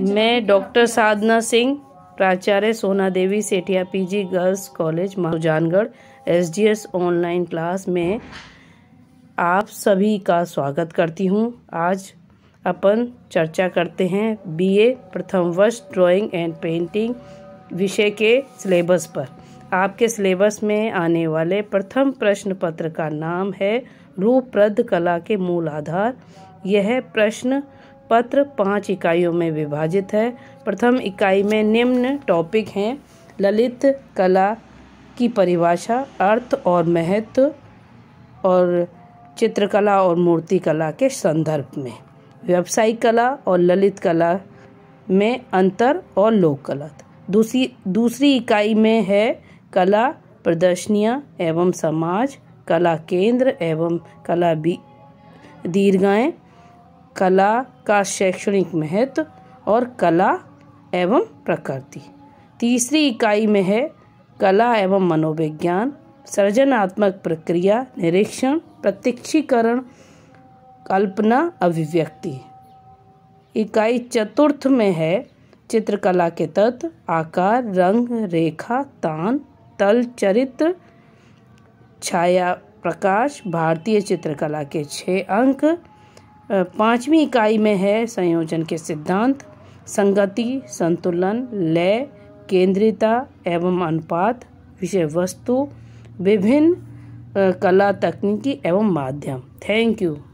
मैं डॉक्टर साधना सिंह प्राचार्य Sona Devi Sethia PG girls college D SDS online class में आप सभी का स्वागत करती हूं आज अपन चर्चा करते हैं बीए प्रथम वर्ष ड्राइंग एंड पेंटिंग विषय के सिलेबस पर आपके सिलेबस में आने वाले प्रथम प्रश्न पत्र का नाम है रूपप्रद कला के मूल आधार यह प्रश्न पत्र पांच इकाइयों में विभाजित है प्रथम इकाई में निम्न टॉपिक हैं ललित कला की परिभाषा अर्थ और महत्व और चित्रकला और मूर्ति कला के संदर्भ में व्यावसायिक कला और ललित कला में अंतर और लोक कला दूसरी दूसरी इकाई में है कला प्रदर्शनियाँ एवं समाज कला केंद्र एवं कला दीर्घाएँ कला का शैक्षणिक महत्व और कला एवं प्रकृति तीसरी इकाई में है कला एवं मनोविज्ञान सृजनात्मक प्रक्रिया निरीक्षण प्रत्यक्षीकरण कल्पना अभिव्यक्ति इकाई चतुर्थ में है चित्रकला के तत्व आकार रंग रेखा तान तल चरित्र छाया प्रकाश भारतीय चित्रकला के छः अंक पांचवी इकाई में है संयोजन के सिद्धांत संगति संतुलन लय केंद्रिता एवं अनुपात विषय वस्तु विभिन्न कला तकनीकी एवं माध्यम थैंक यू